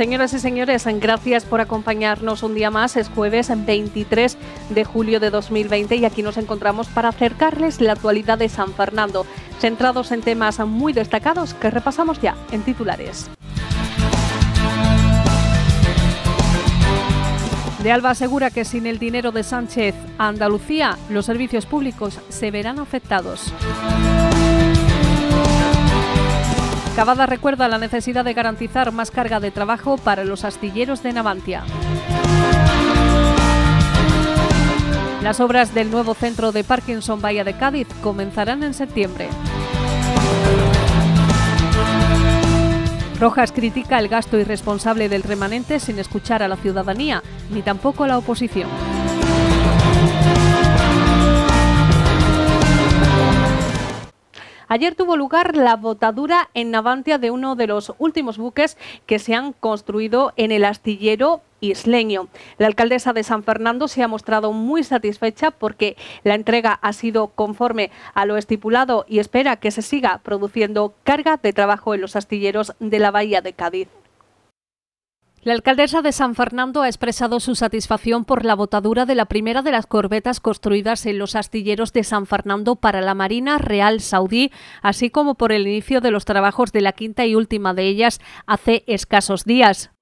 Señoras y señores, gracias por acompañarnos un día más. Es jueves 23 de julio de 2020 y aquí nos encontramos para acercarles la actualidad de San Fernando, centrados en temas muy destacados que repasamos ya en titulares. De Alba asegura que sin el dinero de Sánchez a Andalucía, los servicios públicos se verán afectados. Cavada recuerda la necesidad de garantizar más carga de trabajo para los astilleros de Navantia. Las obras del nuevo centro de Parkinson Bahía de Cádiz comenzarán en septiembre. Rojas critica el gasto irresponsable del remanente sin escuchar a la ciudadanía, ni tampoco a la oposición. Ayer tuvo lugar la botadura en Navantia de uno de los últimos buques que se han construido en el astillero isleño. La alcaldesa de San Fernando se ha mostrado muy satisfecha porque la entrega ha sido conforme a lo estipulado y espera que se siga produciendo carga de trabajo en los astilleros de la Bahía de Cádiz. La alcaldesa de San Fernando ha expresado su satisfacción por la botadura de la primera de las corbetas construidas en los astilleros de San Fernando para la Marina Real Saudí, así como por el inicio de los trabajos de la quinta y última de ellas hace escasos días.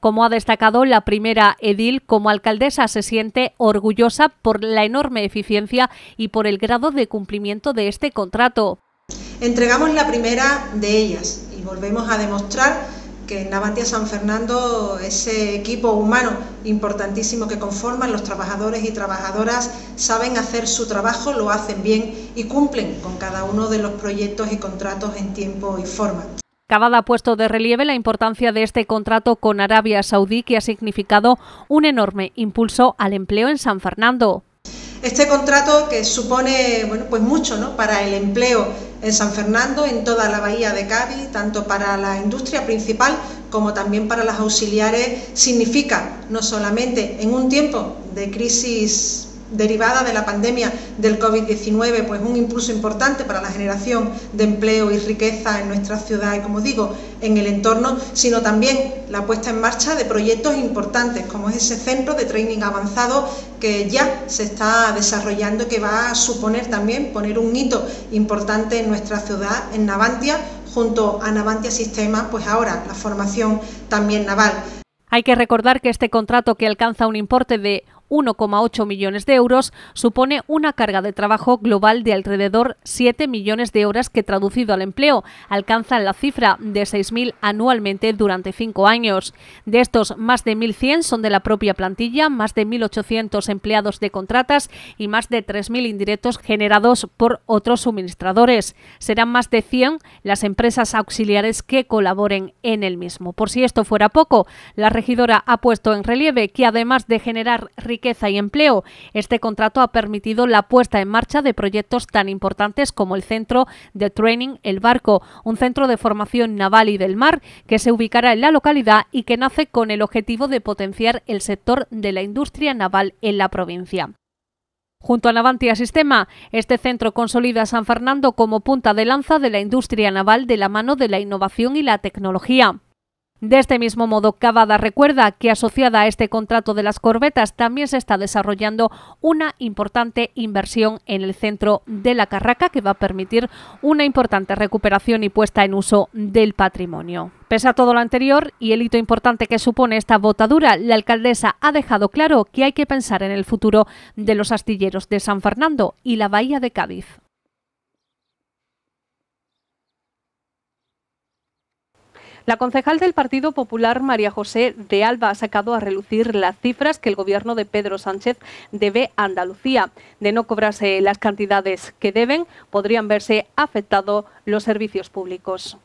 Como ha destacado la primera edil, como alcaldesa se siente orgullosa por la enorme eficiencia y por el grado de cumplimiento de este contrato. Entregamos la primera de ellas y volvemos a demostrar que en Navantia San Fernando ese equipo humano importantísimo que conforman los trabajadores y trabajadoras saben hacer su trabajo, lo hacen bien y cumplen con cada uno de los proyectos y contratos en tiempo y forma. Cavada ha puesto de relieve la importancia de este contrato con Arabia Saudí que ha significado un enorme impulso al empleo en San Fernando. Este contrato que supone bueno, pues mucho ¿no? para el empleo en San Fernando, en toda la bahía de Cádiz, tanto para la industria principal como también para las auxiliares, significa no solamente en un tiempo de crisis derivada de la pandemia del COVID-19, pues un impulso importante para la generación de empleo y riqueza en nuestra ciudad y, como digo, en el entorno, sino también la puesta en marcha de proyectos importantes, como es ese centro de training avanzado que ya se está desarrollando y que va a suponer también poner un hito importante en nuestra ciudad, en Navantia, junto a Navantia Sistema, pues ahora la formación también naval. Hay que recordar que este contrato, que alcanza un importe de 1,8 millones de euros, supone una carga de trabajo global de alrededor 7 millones de horas que traducido al empleo alcanzan la cifra de 6.000 anualmente durante cinco años. De estos, más de 1.100 son de la propia plantilla, más de 1.800 empleados de contratas y más de 3.000 indirectos generados por otros suministradores. Serán más de 100 las empresas auxiliares que colaboren en el mismo. Por si esto fuera poco, la regidora ha puesto en relieve que además de generar riqueza y empleo. Este contrato ha permitido la puesta en marcha de proyectos tan importantes como el Centro de Training El Barco, un centro de formación naval y del mar que se ubicará en la localidad y que nace con el objetivo de potenciar el sector de la industria naval en la provincia. Junto a Navantia Sistema, este centro consolida San Fernando como punta de lanza de la industria naval de la mano de la innovación y la tecnología. De este mismo modo, Cavada recuerda que asociada a este contrato de las corbetas también se está desarrollando una importante inversión en el centro de la Carraca que va a permitir una importante recuperación y puesta en uso del patrimonio. Pese a todo lo anterior y el hito importante que supone esta votadura, la alcaldesa ha dejado claro que hay que pensar en el futuro de los astilleros de San Fernando y la Bahía de Cádiz. La concejal del Partido Popular, María José de Alba, ha sacado a relucir las cifras que el gobierno de Pedro Sánchez debe a Andalucía. De no cobrarse las cantidades que deben, podrían verse afectados los servicios públicos.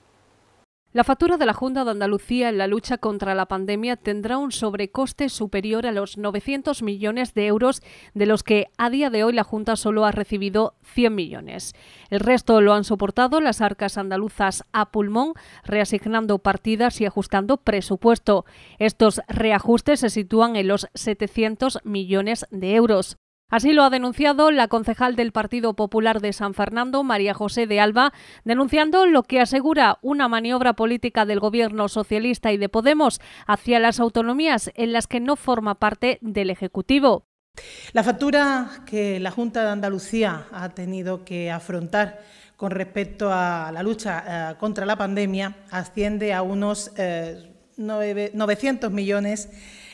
La factura de la Junta de Andalucía en la lucha contra la pandemia tendrá un sobrecoste superior a los 900 millones de euros, de los que a día de hoy la Junta solo ha recibido 100 millones. El resto lo han soportado las arcas andaluzas a pulmón, reasignando partidas y ajustando presupuesto. Estos reajustes se sitúan en los 700 millones de euros. Así lo ha denunciado la concejal del Partido Popular de San Fernando, María José de Alba, denunciando lo que asegura una maniobra política del gobierno socialista y de Podemos hacia las autonomías en las que no forma parte del Ejecutivo. La factura que la Junta de Andalucía ha tenido que afrontar con respecto a la lucha eh, contra la pandemia asciende a unos 900 eh, millones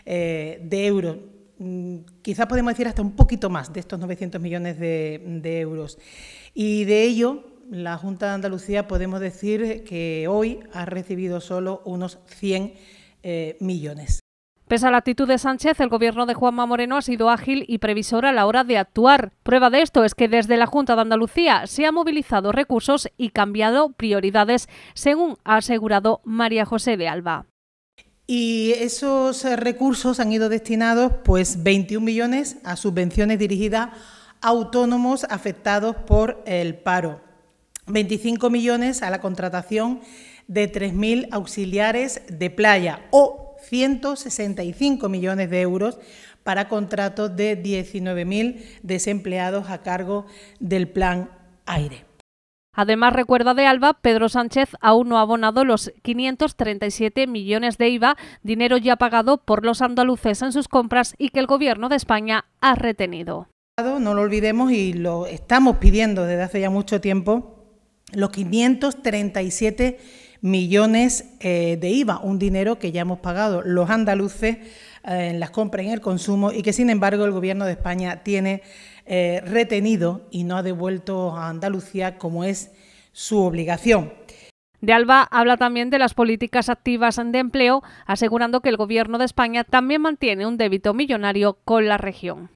eh, de euros Mm, quizá podemos decir hasta un poquito más de estos 900 millones de, euros. Y de ello, la Junta de Andalucía podemos decir que hoy ha recibido solo unos 100 eh, millones. Pese a la actitud de Sánchez, el gobierno de Juanma Moreno ha sido ágil y previsor a la hora de actuar. Prueba de esto es que desde la Junta de Andalucía se han movilizado recursos y cambiado prioridades, según ha asegurado María José de Alba. Y esos eh, recursos han ido destinados, pues, 21 millones a subvenciones dirigidas a autónomos afectados por el paro, 25 millones a la contratación de 3.000 auxiliares de playa o 165 millones de euros para contratos de 19.000 desempleados a cargo del plan aire. Además, recuerda de Alba, Pedro Sánchez aún no ha abonado los 537 millones de IVA, dinero ya pagado por los andaluces en sus compras y que el Gobierno de España ha retenido. No lo olvidemos y lo estamos pidiendo desde hace ya mucho tiempo, los 537 millones eh, de IVA, un dinero que ya hemos pagado los andaluces eh, en las compras y en el consumo y que sin embargo el Gobierno de España tiene eh, retenido y no ha devuelto a Andalucía como es su obligación. De Alba habla también de las políticas activas de empleo, asegurando que el Gobierno de España también mantiene un débito millonario con la región.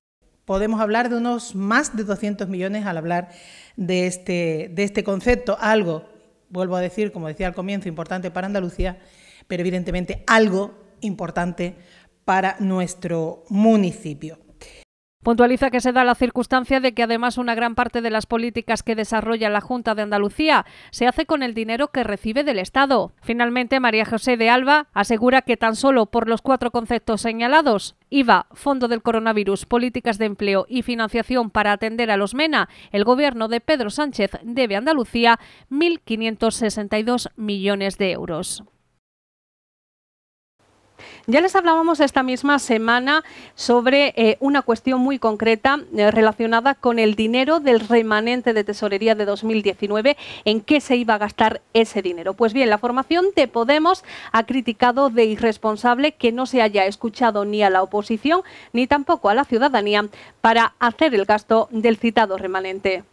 Podemos hablar de unos más de 200 millones al hablar de este, de este concepto, algo, vuelvo a decir, como decía al comienzo, importante para Andalucía, pero evidentemente algo importante para nuestro municipio. Puntualiza que se da la circunstancia de que además una gran parte de las políticas que desarrolla la Junta de Andalucía se hace con el dinero que recibe del Estado. Finalmente, María José de Alba asegura que tan solo por los cuatro conceptos señalados, IVA, Fondo del Coronavirus, Políticas de Empleo y Financiación para atender a los MENA, el gobierno de Pedro Sánchez debe a Andalucía 1.562 millones de euros. Ya les hablábamos esta misma semana sobre eh, una cuestión muy concreta eh, relacionada con el dinero del remanente de tesorería de 2019, en qué se iba a gastar ese dinero. Pues bien, la formación de Podemos ha criticado de irresponsable que no se haya escuchado ni a la oposición ni tampoco a la ciudadanía para hacer el gasto del citado remanente.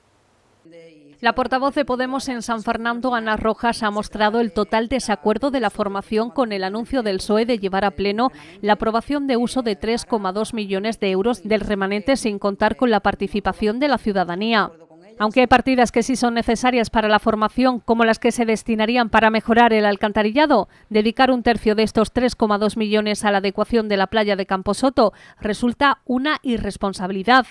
La portavoz de Podemos en San Fernando, Ana Rojas, ha mostrado el total desacuerdo de la formación con el anuncio del PSOE de llevar a pleno la aprobación de uso de 3,2 millones de euros del remanente sin contar con la participación de la ciudadanía. Aunque hay partidas que sí son necesarias para la formación, como las que se destinarían para mejorar el alcantarillado, dedicar un tercio de estos 3,2 millones a la adecuación de la playa de Camposoto resulta una irresponsabilidad.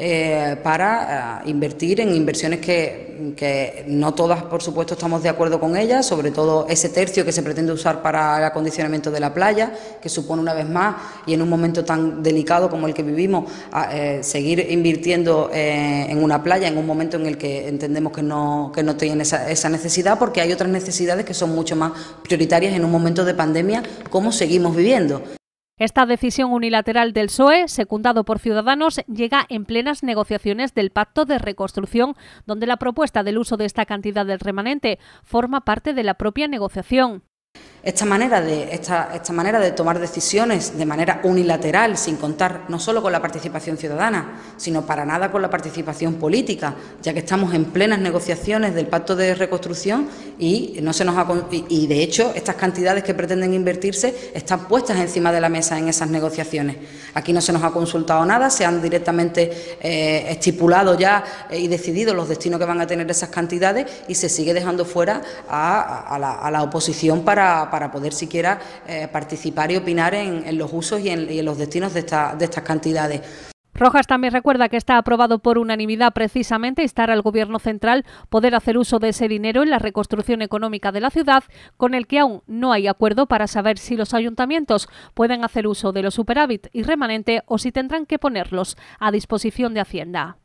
Eh, para eh, invertir en inversiones que, no todas, por supuesto, estamos de acuerdo con ellas, sobre todo ese tercio que se pretende usar para el acondicionamiento de la playa, que supone una vez más, y en un momento tan delicado como el que vivimos, eh, seguir invirtiendo en una playa en un momento en el que entendemos que no, que tienen esa necesidad, porque hay otras necesidades que son mucho más prioritarias en un momento de pandemia, como seguimos viviendo. Esta decisión unilateral del PSOE, secundado por Ciudadanos, llega en plenas negociaciones del Pacto de Reconstrucción, donde la propuesta del uso de esta cantidad del remanente forma parte de la propia negociación. Esta manera, de, esta, manera de tomar decisiones de manera unilateral, sin contar no solo con la participación ciudadana, sino para nada con la participación política, ya que estamos en plenas negociaciones del pacto de reconstrucción y, no se nos ha, y de hecho estas cantidades que pretenden invertirse están puestas encima de la mesa en esas negociaciones. Aquí no se nos ha consultado nada, se han directamente eh, estipulado ya eh, y decidido los destinos que van a tener esas cantidades y se sigue dejando fuera a la oposición para para, poder siquiera eh, participar y opinar en, los usos y en, los destinos de, de estas cantidades. Rojas también recuerda que está aprobado por unanimidad precisamente estar al Gobierno central poder hacer uso de ese dinero en la reconstrucción económica de la ciudad, con el que aún no hay acuerdo para saber si los ayuntamientos pueden hacer uso de los superávit y remanente o si tendrán que ponerlos a disposición de Hacienda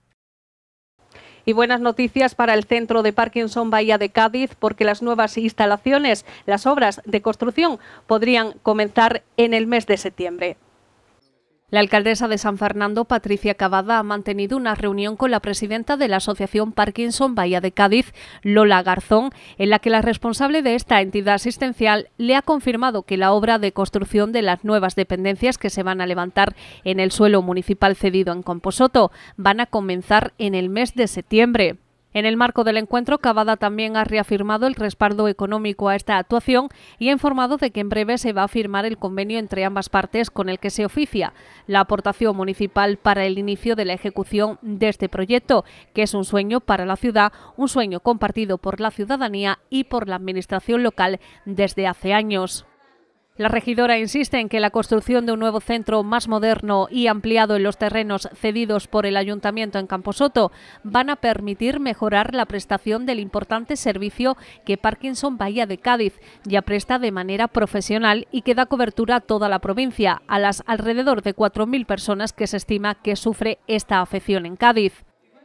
y buenas noticias para el Centro de Parkinson Bahía de Cádiz porque las nuevas instalaciones, las obras de construcción podrían comenzar en el mes de septiembre. La alcaldesa de San Fernando, Patricia Cavada, ha mantenido una reunión con la presidenta de la Asociación Parkinson Bahía de Cádiz, Lola Garzón, en la que la responsable de esta entidad asistencial le ha confirmado que la obra de construcción de las nuevas dependencias que se van a levantar en el suelo municipal cedido en Composoto van a comenzar en el mes de septiembre. En el marco del encuentro, Cavada también ha reafirmado el respaldo económico a esta actuación y ha informado de que en breve se va a firmar el convenio entre ambas partes con el que se oficia la aportación municipal para el inicio de la ejecución de este proyecto, que es un sueño para la ciudad, un sueño compartido por la ciudadanía y por la administración local desde hace años. La regidora insiste en que la construcción de un nuevo centro más moderno y ampliado en los terrenos cedidos por el ayuntamiento en Camposoto van a permitir mejorar la prestación del importante servicio que Parkinson Bahía de Cádiz ya presta de manera profesional y que da cobertura a toda la provincia, a las alrededor de 4.000 personas que se estima que sufre esta afección en Cádiz.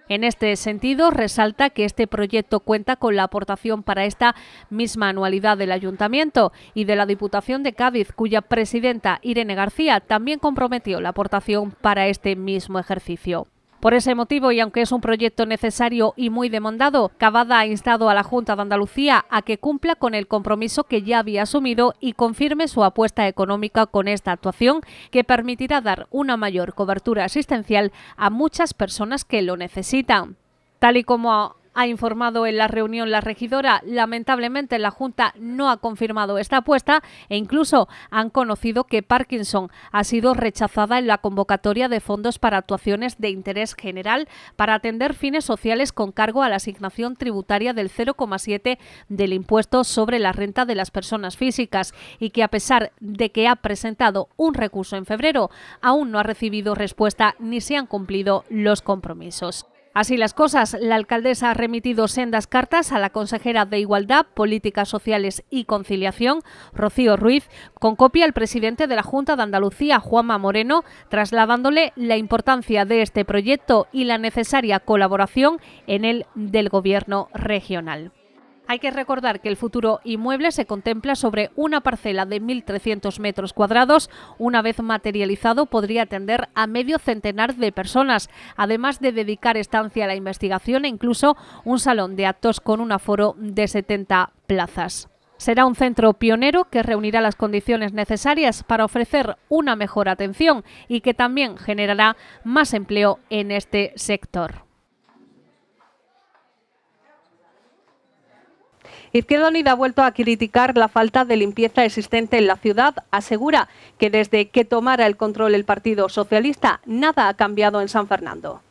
En este sentido, resalta que este proyecto cuenta con la aportación para esta misma anualidad del Ayuntamiento y de la Diputación de Cádiz, cuya presidenta Irene García también comprometió la aportación para este mismo ejercicio. Por ese motivo, y aunque es un proyecto necesario y muy demandado, Cavada ha instado a la Junta de Andalucía a que cumpla con el compromiso que ya había asumido y confirme su apuesta económica con esta actuación que permitirá dar una mayor cobertura asistencial a muchas personas que lo necesitan. Tal y como ha informado en la reunión la regidora. Lamentablemente la Junta no ha confirmado esta apuesta e incluso han conocido que Parkinson ha sido rechazada en la convocatoria de fondos para actuaciones de interés general para atender fines sociales con cargo a la asignación tributaria del 0,7 del impuesto sobre la renta de las personas físicas y que a pesar de que ha presentado un recurso en febrero, aún no ha recibido respuesta ni se han cumplido los compromisos. Así las cosas, la alcaldesa ha remitido sendas cartas a la consejera de Igualdad, Políticas Sociales y Conciliación, Rocío Ruiz, con copia al presidente de la Junta de Andalucía, Juanma Moreno, trasladándole la importancia de este proyecto y la necesaria colaboración en el del Gobierno regional. Hay que recordar que el futuro inmueble se contempla sobre una parcela de 1.300 metros cuadrados. Una vez materializado, podría atender a medio centenar de personas, además de dedicar estancia a la investigación e incluso un salón de actos con un aforo de 70 plazas. Será un centro pionero que reunirá las condiciones necesarias para ofrecer una mejor atención y que también generará más empleo en este sector. Izquierda Unida ha vuelto a criticar la falta de limpieza existente en la ciudad. Asegura que desde que tomara el control el Partido Socialista, nada ha cambiado en San Fernando.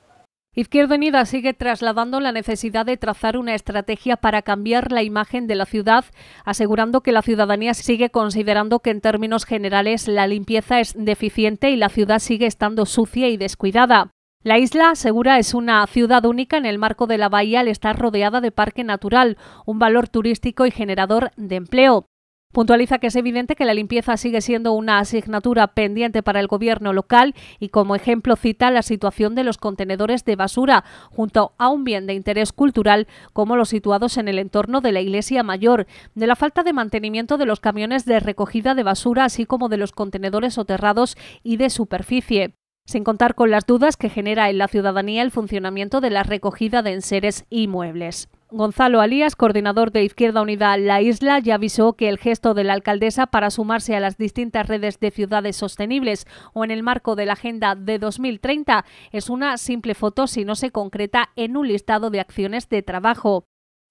Izquierda Unida sigue trasladando la necesidad de trazar una estrategia para cambiar la imagen de la ciudad, asegurando que la ciudadanía sigue considerando que en términos generales la limpieza es deficiente y la ciudad sigue estando sucia y descuidada. La isla Segura es una ciudad única en el marco de la bahía al estar rodeada de parque natural, un valor turístico y generador de empleo. Puntualiza que es evidente que la limpieza sigue siendo una asignatura pendiente para el gobierno local y como ejemplo cita la situación de los contenedores de basura junto a un bien de interés cultural como los situados en el entorno de la Iglesia Mayor, de la falta de mantenimiento de los camiones de recogida de basura así como de los contenedores soterrados y de superficie sin contar con las dudas que genera en la ciudadanía el funcionamiento de la recogida de enseres y muebles. Gonzalo Alías, coordinador de Izquierda Unida La Isla, ya avisó que el gesto de la alcaldesa para sumarse a las distintas redes de ciudades sostenibles o en el marco de la Agenda de 2030 es una simple foto si no se concreta en un listado de acciones de trabajo.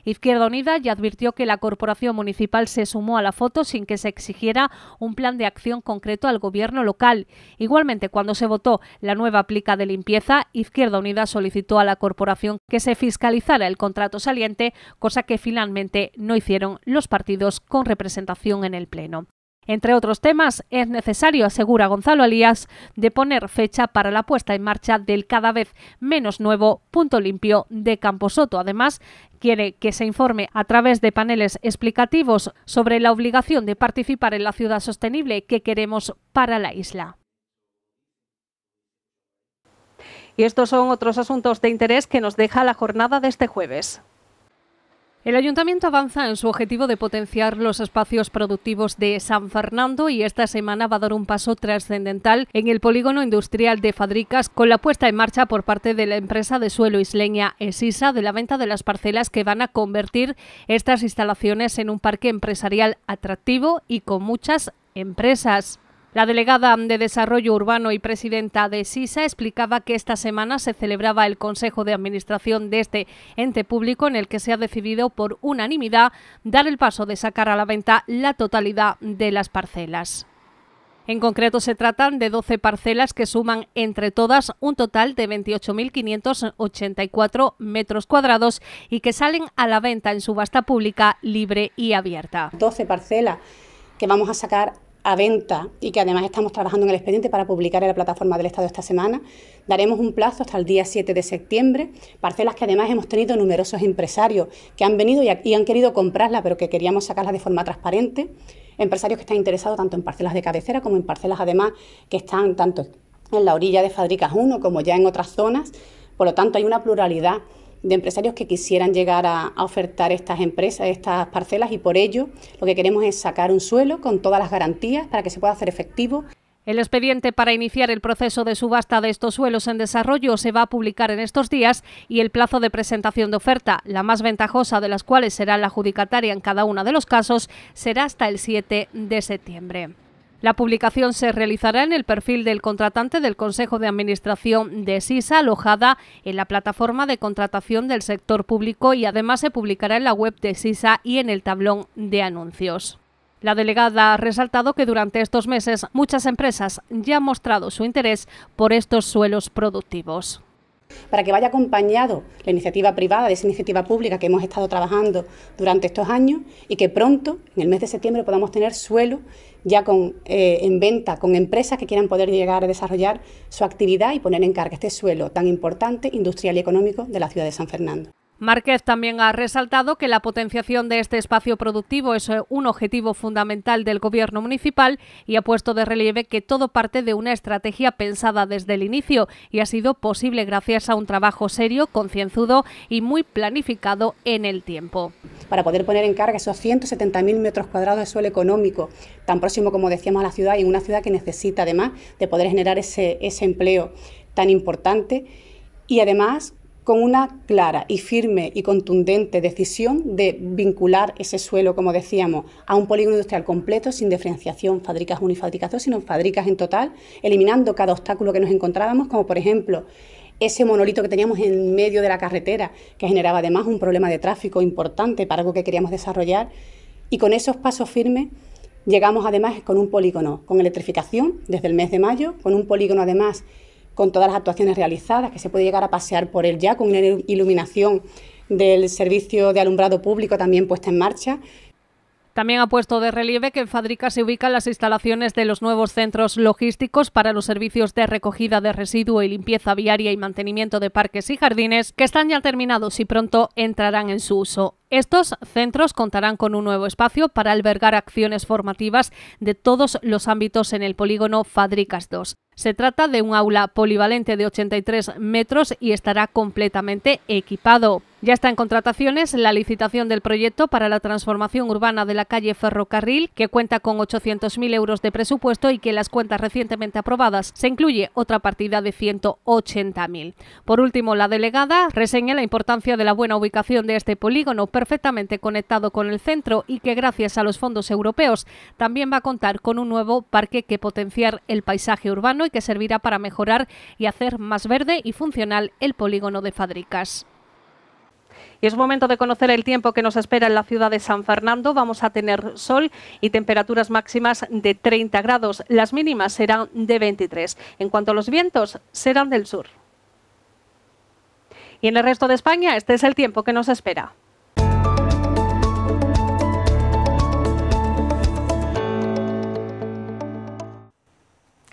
Izquierda Unida ya advirtió que la corporación municipal se sumó a la foto sin que se exigiera un plan de acción concreto al gobierno local. Igualmente, cuando se votó la nueva plica de limpieza, Izquierda Unida solicitó a la corporación que se fiscalizara el contrato saliente, cosa que finalmente no hicieron los partidos con representación en el Pleno. Entre otros temas, es necesario, asegura Gonzalo Alías, de poner fecha para la puesta en marcha del cada vez menos nuevo punto limpio de Camposoto. Además, quiere que se informe a través de paneles explicativos sobre la obligación de participar en la ciudad sostenible que queremos para la isla. Y estos son otros asuntos de interés que nos deja la jornada de este jueves. El ayuntamiento avanza en su objetivo de potenciar los espacios productivos de San Fernando y esta semana va a dar un paso trascendental en el polígono industrial de Fadricas con la puesta en marcha por parte de la empresa de suelo isleña Esisa de la venta de las parcelas que van a convertir estas instalaciones en un parque empresarial atractivo y con muchas empresas. La delegada de Desarrollo Urbano y presidenta de SISA explicaba que esta semana se celebraba el Consejo de Administración de este ente público en el que se ha decidido por unanimidad dar el paso de sacar a la venta la totalidad de las parcelas. En concreto, se tratan de 12 parcelas que suman entre todas un total de 28.584 metros cuadrados y que salen a la venta en subasta pública libre y abierta. 12 parcelas que vamos a sacar a venta y que además estamos trabajando en el expediente para publicar en la plataforma del Estado esta semana. Daremos un plazo hasta el día 7 de septiembre, parcelas que además hemos tenido numerosos empresarios que han venido y, han querido comprarlas, pero que queríamos sacarlas de forma transparente. Empresarios que están interesados tanto en parcelas de cabecera como en parcelas además que están tanto en la orilla de Fadricas 1 como ya en otras zonas. Por lo tanto, hay una pluralidad de empresarios que quisieran llegar a, ofertar estas empresas, estas parcelas y por ello lo que queremos es sacar un suelo con todas las garantías para que se pueda hacer efectivo. El expediente para iniciar el proceso de subasta de estos suelos en desarrollo se va a publicar en estos días y el plazo de presentación de oferta, la más ventajosa de las cuales será la adjudicataria en cada uno de los casos, será hasta el 7 de septiembre. La publicación se realizará en el perfil del contratante del Consejo de Administración de SISA, alojada en la plataforma de contratación del sector público y además se publicará en la web de SISA y en el tablón de anuncios. La delegada ha resaltado que durante estos meses muchas empresas ya han mostrado su interés por estos suelos productivos. Para que vaya acompañado la iniciativa privada de esa iniciativa pública que hemos estado trabajando durante estos años y que pronto, en el mes de septiembre, podamos tener suelo ya eh, en venta con empresas que quieran poder llegar a desarrollar su actividad y poner en carga este suelo tan importante, industrial y económico de la ciudad de San Fernando. Márquez también ha resaltado que la potenciación de este espacio productivo es eh, un objetivo fundamental del Gobierno municipal y ha puesto de relieve que todo parte de una estrategia pensada desde el inicio y ha sido posible gracias a un trabajo serio, concienzudo y muy planificado en el tiempo. Para poder poner en carga esos 170.000 metros cuadrados de suelo económico, tan próximo como decíamos a la ciudad y en una ciudad que necesita además de poder generar ese, ese empleo tan importante y además con una clara y firme y contundente decisión de vincular ese suelo, como decíamos, a un polígono industrial completo, sin diferenciación, fábricas 1 y fábricas sino fábricas en total, eliminando cada obstáculo que nos encontrábamos, como por ejemplo ese monolito que teníamos en medio de la carretera, que generaba además un problema de tráfico importante para algo que queríamos desarrollar. Y con esos pasos firmes llegamos además con un polígono con electrificación desde el mes de mayo, con un polígono además con todas las actuaciones realizadas, que se puede llegar a pasear por él ya con una iluminación del servicio de alumbrado público también puesta en marcha. También ha puesto de relieve que en fábricas se ubican las instalaciones de los nuevos centros logísticos para los servicios de recogida de residuo y limpieza viaria y mantenimiento de parques y jardines, que están ya terminados y pronto entrarán en su uso. Estos centros contarán con un nuevo espacio para albergar acciones formativas de todos los ámbitos en el polígono Fadricas 2. Se trata de un aula polivalente de 83 metros y estará completamente equipado. Ya está en contrataciones la licitación del proyecto para la transformación urbana de la calle Ferrocarril, que cuenta con 800.000 euros de presupuesto y que en las cuentas recientemente aprobadas se incluye otra partida de 180.000. Por último, la delegada reseña la importancia de la buena ubicación de este polígono, perfectamente conectado con el centro y que gracias a los fondos europeos también va a contar con un nuevo parque que potenciar el paisaje urbano y que servirá para mejorar y hacer más verde y funcional el polígono de Fadricas. Y es momento de conocer el tiempo que nos espera en la ciudad de San Fernando. Vamos a tener sol y temperaturas máximas de 30 grados. Las mínimas serán de 23. En cuanto a los vientos, serán del sur. Y en el resto de España, este es el tiempo que nos espera.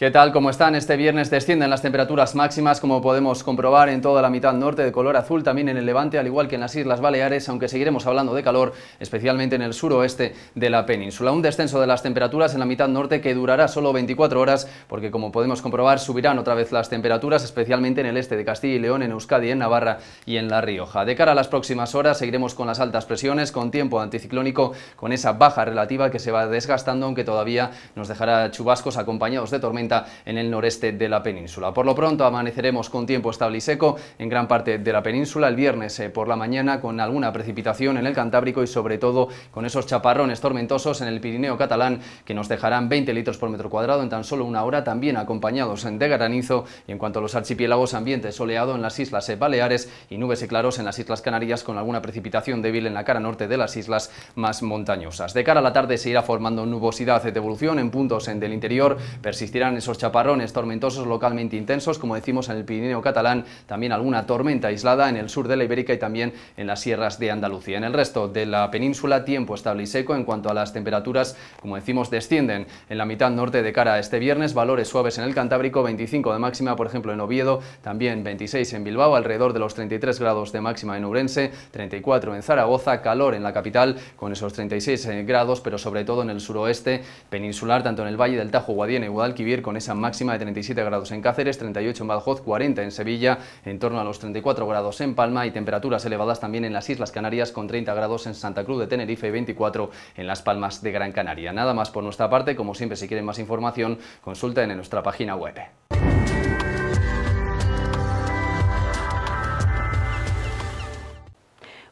¿Qué tal? ¿Cómo están? Este viernes descienden las temperaturas máximas, como podemos comprobar en toda la mitad norte de color azul, también en el Levante, al igual que en las Islas Baleares, aunque seguiremos hablando de calor, especialmente en el suroeste de la península. Un descenso de las temperaturas en la mitad norte que durará solo 24 horas, porque como podemos comprobar subirán otra vez las temperaturas, especialmente en el este de Castilla y León, en Euskadi, en Navarra y en La Rioja. De cara a las próximas horas seguiremos con las altas presiones, con tiempo anticiclónico, con esa baja relativa que se va desgastando, aunque todavía nos dejará chubascos acompañados de tormentas en el noreste de la península. Por lo pronto amaneceremos con tiempo estable y seco en gran parte de la península. El viernes eh, por la mañana con alguna precipitación en el Cantábrico y sobre todo con esos chaparrones tormentosos en el Pirineo catalán que nos dejarán 20 litros por metro cuadrado en tan solo una hora, también acompañados de granizo. Y en cuanto a los archipiélagos, ambiente soleado en las islas Baleares y nubes y claros en las islas Canarias con alguna precipitación débil en la cara norte de las islas más montañosas. De cara a la tarde se irá formando nubosidad de evolución en puntos en del interior, persistirán esos chaparrones tormentosos localmente intensos, como decimos en el Pirineo catalán, también alguna tormenta aislada en el sur de la Ibérica y también en las sierras de Andalucía. En el resto de la península, tiempo estable y seco. En cuanto a las temperaturas, como decimos, descienden en la mitad norte de cara a este viernes. Valores suaves en el Cantábrico, 25 de máxima, por ejemplo, en Oviedo, también 26 en Bilbao, alrededor de los 33 grados de máxima en Urense 34 en Zaragoza, calor en la capital con esos 36 eh, grados, pero sobre todo en el suroeste peninsular, tanto en el Valle del Tajo, Guadiana y Guadalquivir, con esa máxima de 37 grados en Cáceres, 38 en Badajoz, 40 en Sevilla, en torno a los 34 grados en Palma y temperaturas elevadas también en las Islas Canarias con 30 grados en Santa Cruz de Tenerife y 24 en Las Palmas de Gran Canaria. Nada más por nuestra parte, como siempre si quieren más información consulten en nuestra página web.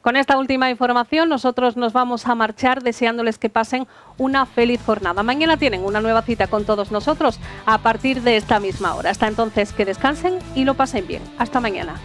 Con esta última información nosotros nos vamos a marchar deseándoles que pasen una feliz jornada. Mañana tienen una nueva cita con todos nosotros a partir de esta misma hora. Hasta entonces que descansen y lo pasen bien. Hasta mañana.